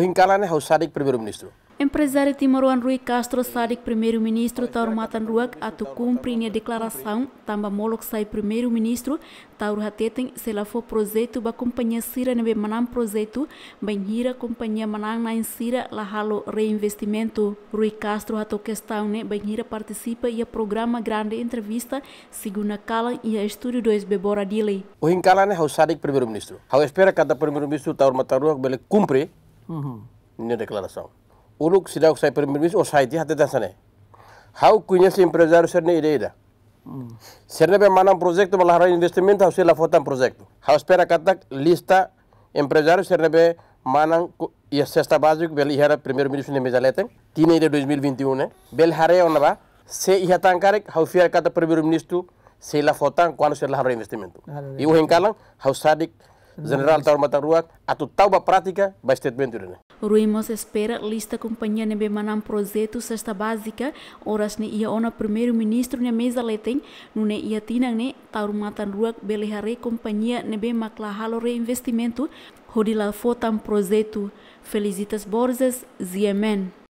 é hau sadik primeiro-ministro. Empresário Timoruan Rui Castro sadik primeiro-ministro taur matan ruak atu cumpre a declaração tamba molok sai primeiro-ministro taur hateten se lá for projeto ba companhia sira nebe manan projeto Benhira companhia manang na sira la halo reinvestimento. Rui Castro hatu questão ne banhira participa ia programa grande entrevista segunda kalan ia estúdio 2 bebora dile. é hau sadik primeiro-ministro. Hau espera cada primeiro-ministro taur matan ruak bele cumpre Mm-hmm. na declaração. O único sinal que sai primeiro-ministro, o site, até dança, né? How conhece empresário ser na ideia? Ser mm. na bemana um projeto, mas lá investimento, ao ser lá falta um projeto. How espera que lista empresário ser na manang ia sexta básico bel ihara primeiro ministro ne mesa leten tine de 2021 ne bel hare ona ba se iha tankarek haufiar kata primeiro ministro se la fotan quando se la investimento e o henkalang hausadik general taurmataruak atu tauba prática ba statementurine. Ruimos espera lista companhia nebe manam projeto sexta básica oras ne ia ona primeiro ministro ne mesa leteng nune ia tinang ne компанија belihare companhia nebe maklahalo reinvestimento hodila fotam projeto Felicitas Borges, Ziemen.